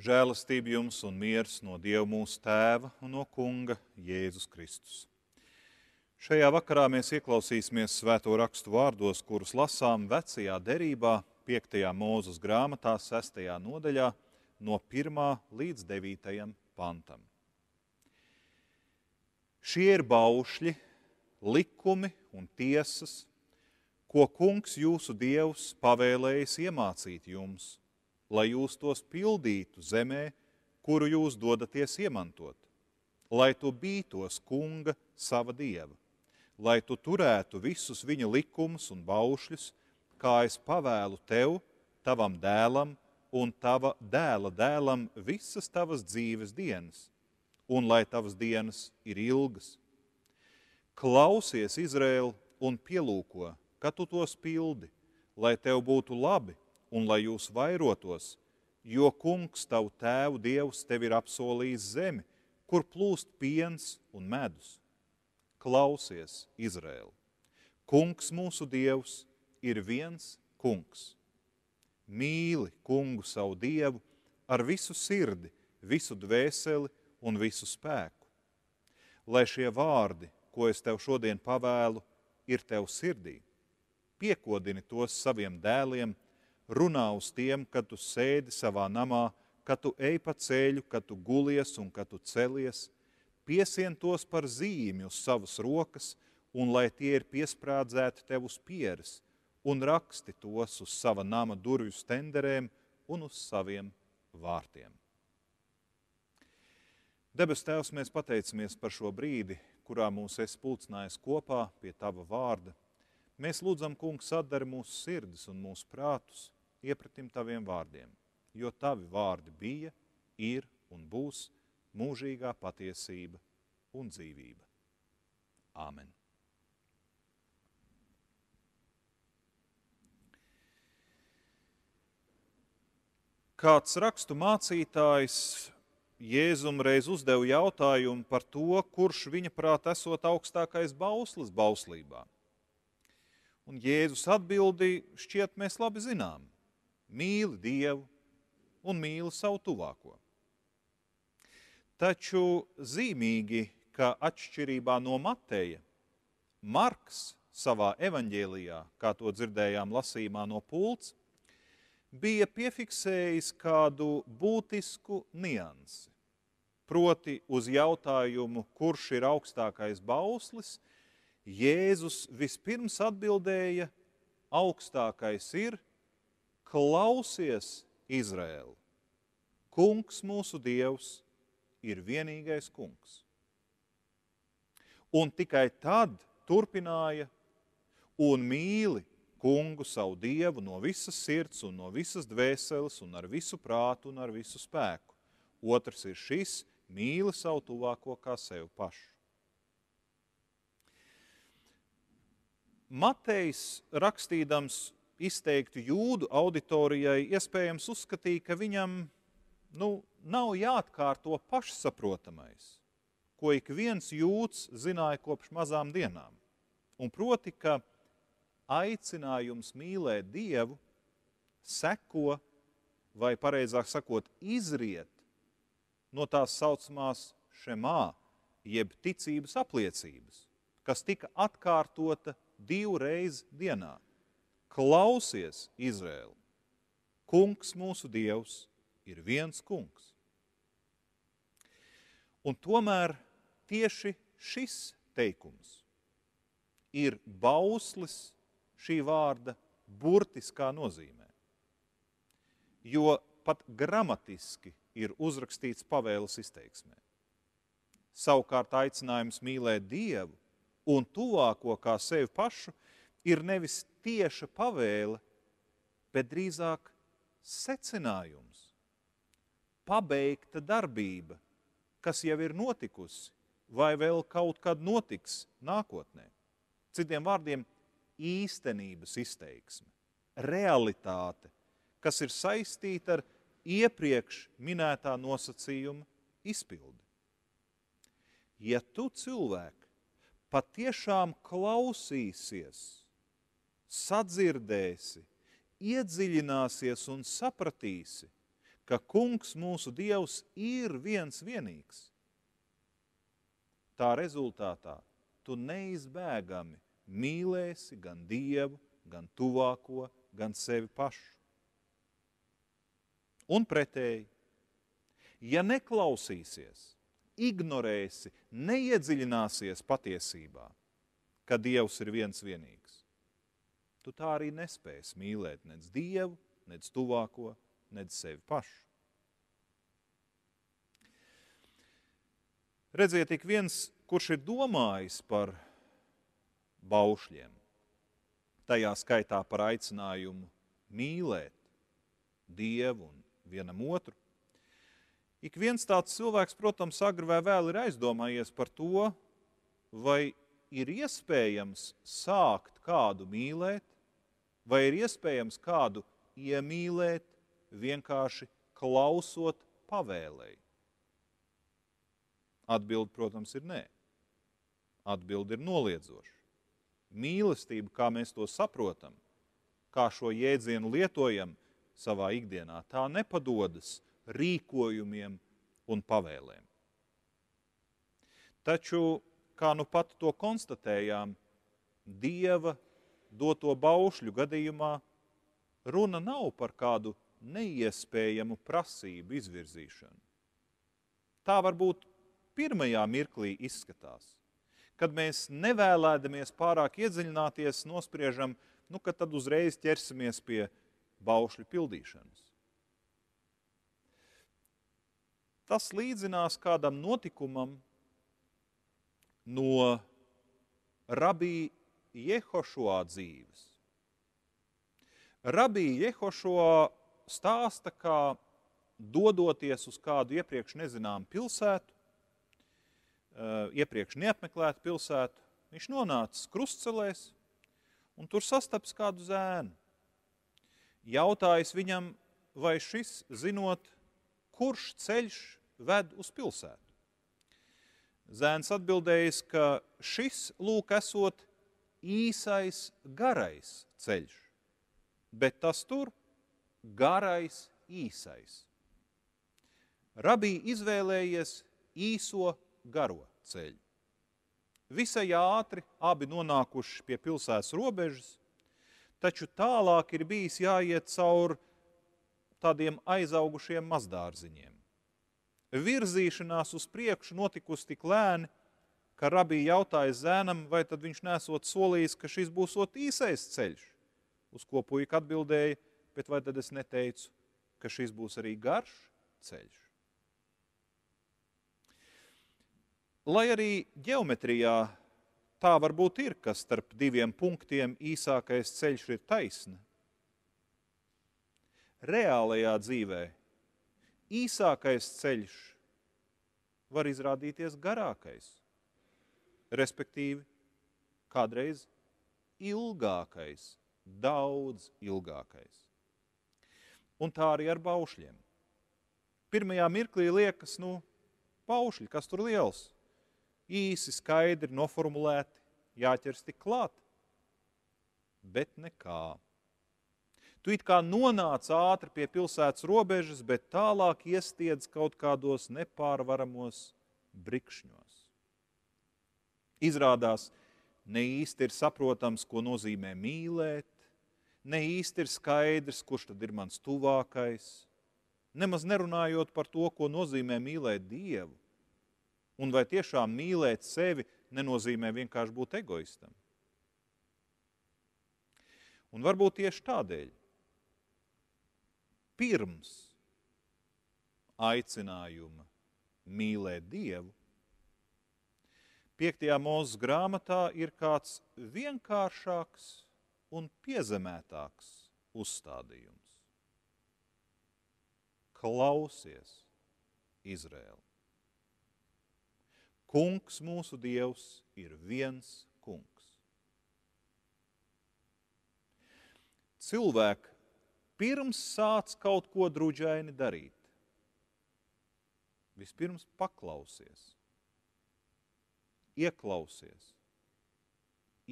Žēlastība jums un miers no Dieva mūsu Tēva un no Kunga Jēzus Kristus. Šajā vakarā mēs ieklausīsimies svēto rakstu vārdos, kurus lasām vecajā derībā, 5. mūzes grāmatā, 6. nodaļā, no 1. līdz 9. pantam. Šie ir baušļi, likumi un tiesas, ko Kungs jūsu Dievs pavēlējis iemācīt jums – lai jūs tos pildītu zemē, kuru jūs dodaties iemantot, lai tu bītos kunga sava dieva, lai tu turētu visus viņa likumus un baušļus, kā es pavēlu tev, tavam dēlam un tava dēla dēlam visas tavas dzīves dienas, un lai tavas dienas ir ilgas. Klausies, Izraēl, un pielūko, ka tu tos pildi, lai tev būtu labi un lai jūs vairotos, jo kungs tavu tēvu dievs tev ir apsolījis zemi, kur plūst piens un medus. Klausies, Izraēla! Kungs mūsu dievs ir viens kungs. Mīli kungu savu dievu ar visu sirdi, visu dvēseli un visu spēku. Lai šie vārdi, ko es tev šodien pavēlu, ir tev sirdī. Piekodini tos saviem dēliem runā uz tiem, kad tu sēdi savā namā, kad tu ej pa ceļu, kad tu gulies un kad tu celies. Piesien tos par zīmi uz savas rokas, un lai tie ir piesprādzēti tev uz pieres, un raksti tos uz sava nama durvju stenderēm un uz saviem vārtiem. Debes Tēvs, mēs pateicamies par šo brīdi, kurā mūs esi pulcinājis kopā pie Tava vārda. Mēs lūdzam, Kungs, atdari mūsu sirdis un mūsu prātus, iepratim taviem vārdiem, jo tavi vārdi bija, ir un būs mūžīgā patiesība un dzīvība. Āmen. Kāds rakstu mācītājs Jēzum reiz uzdeva jautājumu par to, kurš viņa prāt esot augstākais bauslis bauslībā. Un Jēzus atbildi, šķiet, mēs labi zinām mīli Dievu un mīli savu tuvāko. Taču zīmīgi, ka atšķirībā no Mateja, Marks savā evanģēlijā, kā to dzirdējām lasījumā no pults, bija piefiksējis kādu būtisku niansi. Proti uz jautājumu, kurš ir augstākais bauslis, Jēzus vispirms atbildēja, augstākais ir – klausies, Izraēla! Kungs mūsu Dievs ir vienīgais kungs. Un tikai tad turpināja un mīli kungu savu dievu no visas sirds un no visas dvēseles un ar visu prātu un ar visu spēku. Otrs ir šis – mīli savu tuvāko kā sev pašu. Matejs rakstījams izteiktu jūdu auditorijai, iespējams uzskatīja, ka viņam nu, nav jāatkārto pašsaprotamais, ko ik viens jūts zināja kopš mazām dienām. Un proti, ka aicinājums mīlēt Dievu seko, vai pareizāk sakot, izriet no tās saucamās šemā, jeb ticības apliecības, kas tika atkārtota divreiz dienā. Klausies, Izrēla! Kungs mūsu Dievs ir viens kungs. Un tomēr tieši šis teikums ir bauslis šī vārda burtiskā nozīmē. Jo pat gramatiski ir uzrakstīts pavēles izteiksmē. Savukārt aicinājums mīlēt Dievu un tuvāko kā sevi pašu ir nevis tieša pavēle, bet drīzāk secinājums, pabeigta darbība, kas jau ir notikusi vai vēl kaut kad notiks nākotnē. Citiem vārdiem, īstenības izteiksme, realitāte, kas ir saistīta ar iepriekš minētā nosacījuma izpildi. Ja tu cilvēki patiešām klausīsies, sadzirdēsi, iedziļināsies un sapratīsi, ka kungs mūsu dievs ir viens vienīgs. Tā rezultātā tu neizbēgami mīlēsi gan dievu, gan tuvāko, gan sevi pašu. Un pretēji, ja neklausīsies, ignorēsi, neiedziļināsies patiesībā, ka Dievs ir viens vienīgs, tu tā arī nespēsi mīlēt nec Dievu, nec tuvāko, nec sevi pašu. Redziet, ik viens, kurš ir domājis par baušļiem, tajā skaitā par aicinājumu mīlēt Dievu un vienam otru, ik viens tāds cilvēks, protams, agri vai vēl ir aizdomājies par to, vai ir iespējams sākt kādu mīlēt, Vai ir iespējams kādu iemīlēt, vienkārši klausot pavēlēji? Atbilde, protams, ir nē. Atbilde ir noliedzoša. Mīlestība, kā mēs to saprotam, kā šo jēdzienu lietojam savā ikdienā, tā nepadodas rīkojumiem un pavēlēm. Taču, kā nu pat to konstatējām, Dieva doto baušļu gadījumā runa nav par kādu neiespējamu prasību izvirzīšanu. Tā varbūt pirmajā mirklī izskatās. Kad mēs nevēlēdamies pārāk iedziļināties, nospriežam, nu, ka tad uzreiz ķersimies pie baušļu pildīšanas. Tas līdzinās kādam notikumam no rabī Jehošoā dzīves. Rabija Jehošoā stāsta, kā dodoties uz kādu iepriekš nezināmu pilsētu, eh, iepriekš neapmeklētu pilsētu, viņš nonācis krustcelēs un tur sastaps kādu zēnu. Jautājis viņam, vai šis zinot, kurš ceļš ved uz pilsētu. Zēns atbildējis, ka šis lūk esot īsais, garais ceļš, bet tas tur garais, īsais. Rabī izvēlējies īso garo ceļu. Visai ātri abi nonākuši pie pilsētas robežas, taču tālāk ir bijis jāiet cauri tādiem aizaugušiem mazdārziņiem. Virzīšanās uz priekšu notikusi tik lēni, ka rabī jautāja zēnam, vai tad viņš nesot solījis, ka šis būs īsais ceļš. Uz ko puika atbildēja, bet vai tad es neteicu, ka šis būs arī garš ceļš? Lai arī geometrijā tā varbūt ir, ka starp diviem punktiem īsākais ceļš ir taisna, reālajā dzīvē īsākais ceļš var izrādīties garākais respektīvi, kādreiz ilgākais, daudz ilgākais. Un tā arī ar baušļiem. Pirmajā mirklī liekas, nu, paušļi, kas tur liels, īsi, skaidri noformulēti, jāķers tik klāt, bet nekā. Tu it kā nonāc ātri pie pilsētas robežas, bet tālāk iestiedz kaut kādos nepārvaramos brikšņos. Izrādās, ne īsti ir saprotams, ko nozīmē mīlēt, ne īsti ir skaidrs, kurš tad ir mans tuvākais. Nemaz nerunājot par to, ko nozīmē mīlēt Dievu. Un vai tiešām mīlēt sevi nenozīmē vienkārši būt egoistam? Un varbūt tieši tādēļ, pirms aicinājuma mīlēt Dievu, piektajā mūzes grāmatā ir kāds vienkāršāks un piezemētāks uzstādījums. Klausies, Izrēla! Kungs mūsu Dievs ir viens kungs. Cilvēki pirms sāc kaut ko druģaini darīt, vispirms paklausies ieklausies,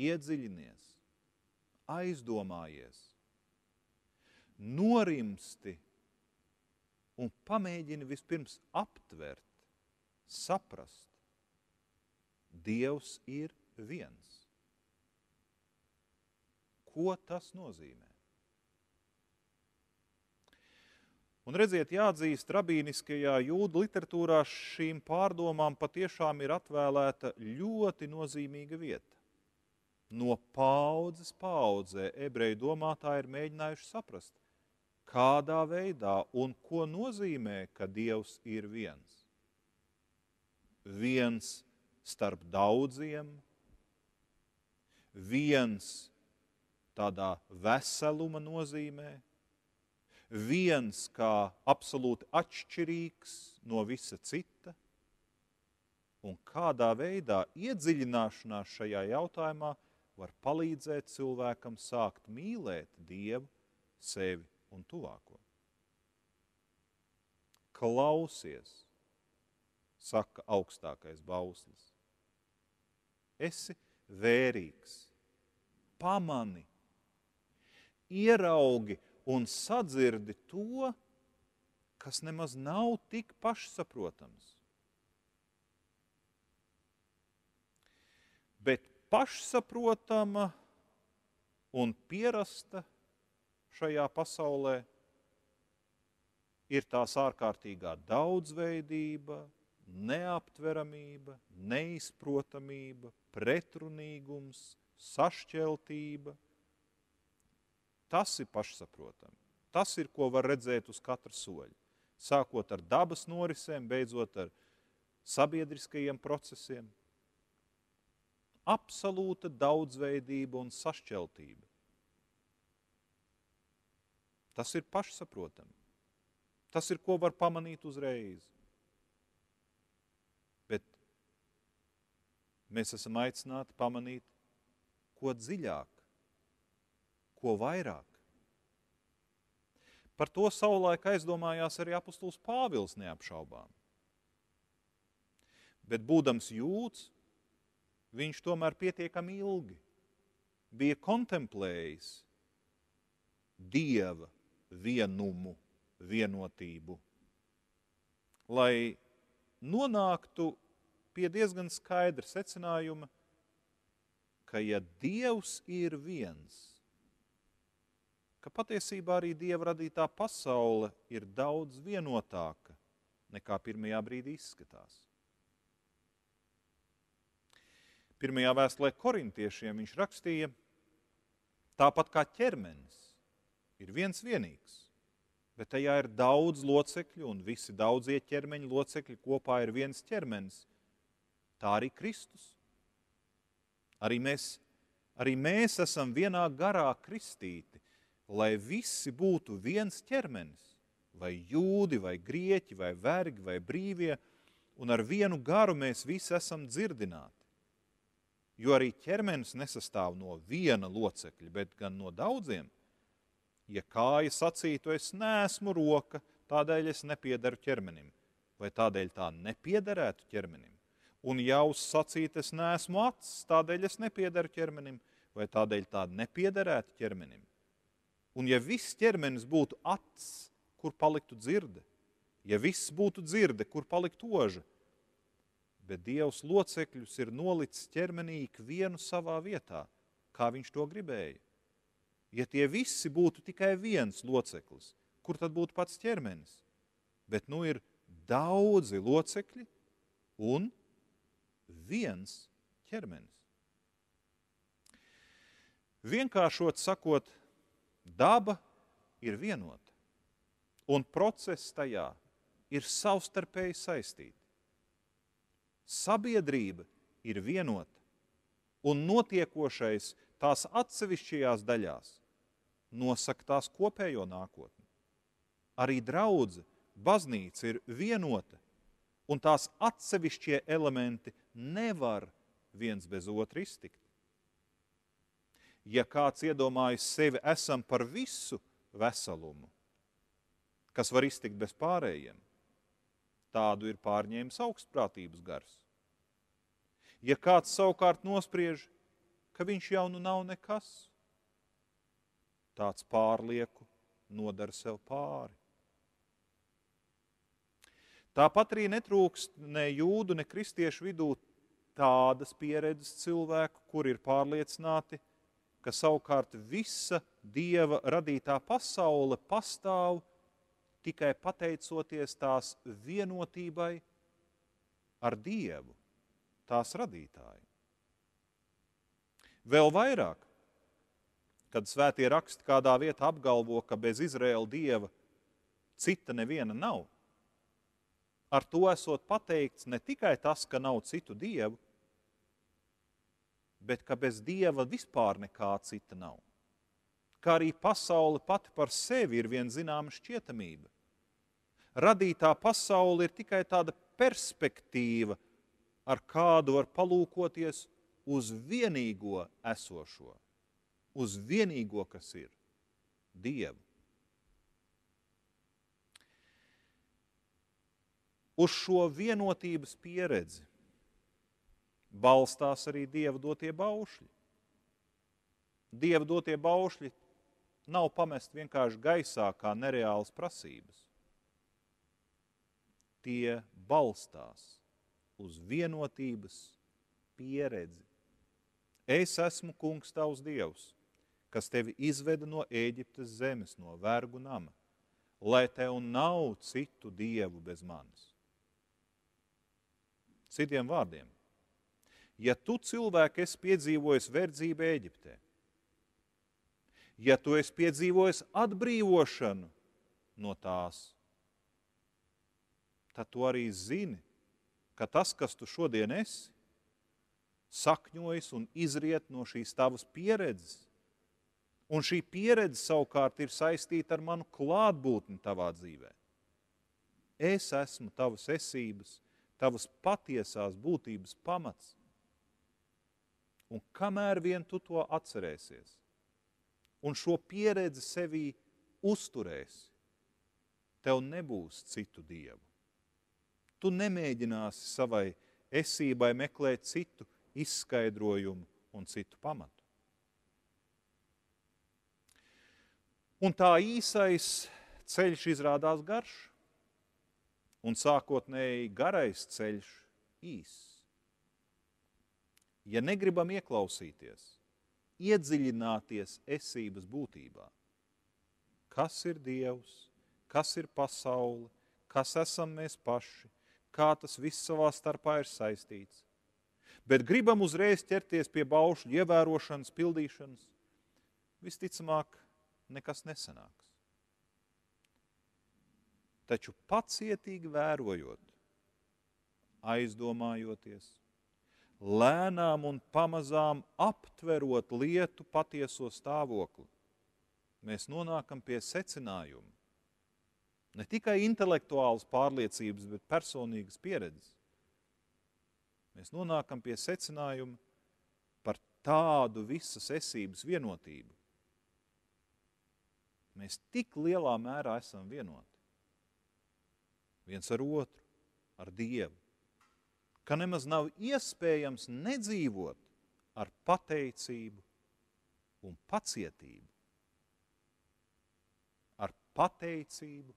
iedziļinies, aizdomājies, norimsti un pamēģini vispirms aptvert, saprast, Dievs ir viens. Ko tas nozīmē? Un redziet, jāatzīst, rabīniskajā jūda literatūrā šīm pārdomām patiešām ir atvēlēta ļoti nozīmīga vieta. No paudzes paudzē ebreju domātāji ir mēģinājuši saprast, kādā veidā un ko nozīmē, ka Dievs ir viens. Viens starp daudziem, viens tādā veseluma nozīmē, viens kā absolūti atšķirīgs no visa cita, un kādā veidā iedziļināšanās šajā jautājumā var palīdzēt cilvēkam sākt mīlēt Dievu, sevi un tuvāko. Klausies, saka augstākais bauslis. Esi vērīgs, pamani, ieraugi un sadzirdi to, kas nemaz nav tik pašsaprotams. Bet pašsaprotama un pierasta šajā pasaulē ir tās ārkārtīgā daudzveidība, neaptveramība, neizprotamība, pretrunīgums, sašķeltība – Tas ir pašsaprotami. Tas ir, ko var redzēt uz katra soļa. Sākot ar dabas norisēm, beidzot ar sabiedriskajiem procesiem. Absolūta daudzveidība un sašķeltība. Tas ir pašsaprotami. Tas ir, ko var pamanīt uzreiz. Bet mēs esam aicināti pamanīt ko dziļāk ko vairāk. Par to savulaik aizdomājās arī apustulis Pāvils neapšaubām. Bet būdams jūts, viņš tomēr pietiekami ilgi bija kontemplējis Dieva vienumu, vienotību, lai nonāktu pie diezgan skaidra secinājuma, ka ja Dievs ir viens, ka patiesībā arī dieva radītā pasaule ir daudz vienotāka nekā pirmajā brīdī izskatās. Pirmajā vēstulē korintiešiem viņš rakstīja, tāpat kā ķermenis ir viens vienīgs, bet tajā ir daudz locekļu, un visi daudzie ķermeņa locekļi kopā ir viens ķermenis. Tā arī Kristus. Arī mēs, arī mēs esam vienā garā kristīti, lai visi būtu viens ķermenis, vai jūdi, vai grieķi, vai vergi, vai brīvie, un ar vienu garu mēs visi esam dzirdināti. Jo arī ķermenis nesastāv no viena locekļa, bet gan no daudziem. Ja kāja sacītu, es neesmu roka, tādēļ es nepiedaru ķermenim, vai tādēļ tā nepiederētu ķermenim. Un jau sacīt, es neesmu acis, tādēļ es nepiedaru ķermenim, vai tādēļ tā nepiederētu ķermenim. Un ja viss ķermenis būtu acis, kur paliktu dzirde, ja viss būtu dzirde, kur paliktu oža, bet Dievs locekļus ir nolicis ķermenī ikvienu savā vietā, kā viņš to gribēja. Ja tie visi būtu tikai viens loceklis, kur tad būtu pats ķermenis? Bet nu ir daudzi locekļi un viens ķermenis. Vienkāršot sakot, Daba ir vienota, un process tajā ir savstarpēji saistīti. Sabiedrība ir vienota, un notiekošais tās atsevišķajās daļās nosaka tās kopējo nākotni. Arī draudze, baznīca ir vienota, un tās atsevišķie elementi nevar viens bez otra iztikt ja kāds iedomājas sevi esam par visu veselumu, kas var iztikt bez pārējiem, tādu ir pārņēmis augstprātības gars. Ja kāds savukārt nospriež, ka viņš jau nu nav nekas, tāds pārlieku nodara sev pāri. Tāpat arī netrūkst ne jūdu, ne kristiešu vidū tādas pieredzes cilvēku, kur ir pārliecināti, ka ka savukārt visa dieva radītā pasaule pastāv tikai pateicoties tās vienotībai ar dievu, tās radītāju. Vēl vairāk, kad svētie raksti kādā vietā apgalvo, ka bez Izraēla dieva cita neviena nav, ar to esot pateikts ne tikai tas, ka nav citu dievu, bet ka bez dieva vispār nekā cita nav. Kā arī pasaule pati par sevi ir viena zināma šķietamība. Radītā pasaule ir tikai tāda perspektīva, ar kādu var palūkoties uz vienīgo esošo, uz vienīgo, kas ir Dievu. Uz šo vienotības pieredzi balstās arī dieva dotie baušļi. Dieva dotie baušļi nav pamest vienkārši gaisā kā nereālas prasības. Tie balstās uz vienotības pieredzi. Es esmu kungs tavs dievs, kas tevi izveda no Ēģiptes zemes, no vergu nama, lai tev nav citu dievu bez manis. Citiem vārdiem, ja tu cilvēki esi piedzīvojis verdzību Eģiptē, ja tu esi piedzīvojis atbrīvošanu no tās, tad tu arī zini, ka tas, kas tu šodien esi, sakņojas un izriet no šīs tavas pieredzes. Un šī pieredze savukārt ir saistīta ar manu klātbūtni tavā dzīvē. Es esmu tavas esības, tavas patiesās būtības pamats un kamēr vien tu to atcerēsies un šo pieredzi sevī uzturēsi, tev nebūs citu dievu. Tu nemēģināsi savai esībai meklēt citu izskaidrojumu un citu pamatu. Un tā īsais ceļš izrādās garš, un sākotnēji garais ceļš īss ja negribam ieklausīties, iedziļināties esības būtībā, kas ir Dievs, kas ir pasaule, kas esam mēs paši, kā tas viss savā starpā ir saistīts. Bet gribam uzreiz ķerties pie baušļu ievērošanas, pildīšanas, visticamāk, nekas nesanāks. Taču pacietīgi vērojot, aizdomājoties, lēnām un pamazām aptverot lietu patieso stāvokli, mēs nonākam pie secinājuma. Ne tikai intelektuālas pārliecības, bet personīgas pieredzes. Mēs nonākam pie secinājuma par tādu visas esības vienotību. Mēs tik lielā mērā esam vienoti. Viens ar otru, ar Dievu ka nemaz nav iespējams nedzīvot ar pateicību un pacietību. Ar pateicību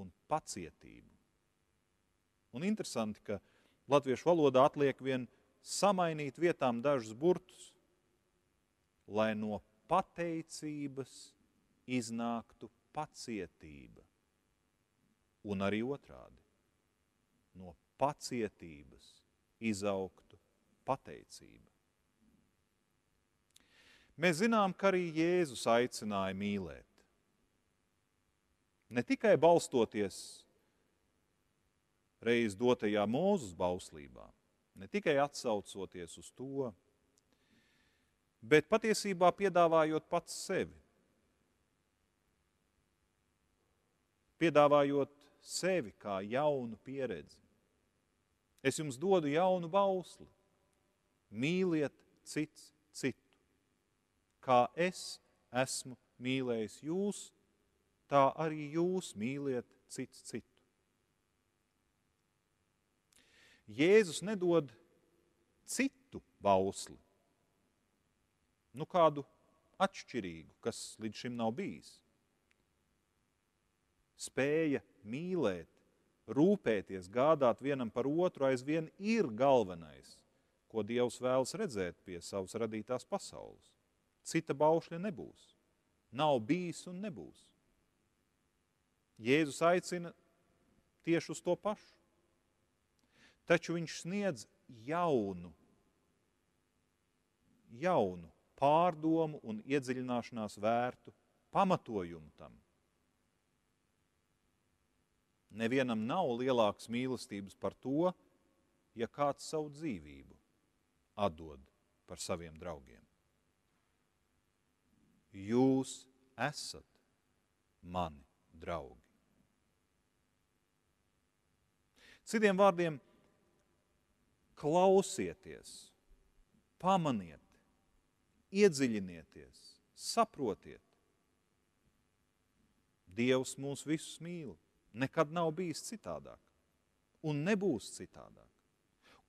un pacietību. Un interesanti, ka latviešu valodā atliek vien samainīt vietām dažus burtus, lai no pateicības iznāktu pacietība. Un arī otrādi. No pacietības izaugtu pateicība. Mēs zinām, ka arī Jēzus aicināja mīlēt. Ne tikai balstoties reiz dotajā mūzus bauslībā, ne tikai atsaucoties uz to, bet patiesībā piedāvājot pats sevi. Piedāvājot sevi kā jaunu pieredzi. Es jums dodu jaunu bausli. Mīliet cits citu. Kā es esmu mīlējis jūs, tā arī jūs mīliet cits citu. Jēzus nedod citu bausli, nu kādu atšķirīgu, kas līdz šim nav bijis. Spēja mīlēt rūpēties, gādāt vienam par otru aizvien ir galvenais, ko Dievs vēlas redzēt pie savas radītās pasaules. Cita baušļa nebūs. Nav bijis un nebūs. Jēzus aicina tieši uz to pašu. Taču viņš sniedz jaunu, jaunu pārdomu un iedziļināšanās vērtu pamatojumu tam. Nevienam nav lielākas mīlestības par to, ja kāds savu dzīvību atdod par saviem draugiem. Jūs esat mani draugi. Citiem vārdiem, klausieties, pamaniet, iedziļinieties, saprotiet. Dievs mūs visus mīl. Nekad nav bijis citādāk. Un nebūs citādāk.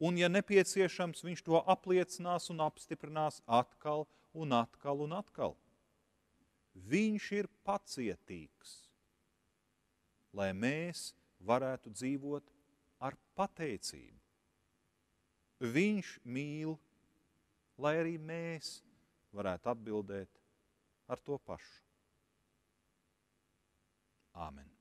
Un, ja nepieciešams, viņš to apliecinās un apstiprinās atkal un atkal un atkal. Viņš ir pacietīgs, lai mēs varētu dzīvot ar pateicību. Viņš mīl, lai arī mēs varētu atbildēt ar to pašu. Āmen.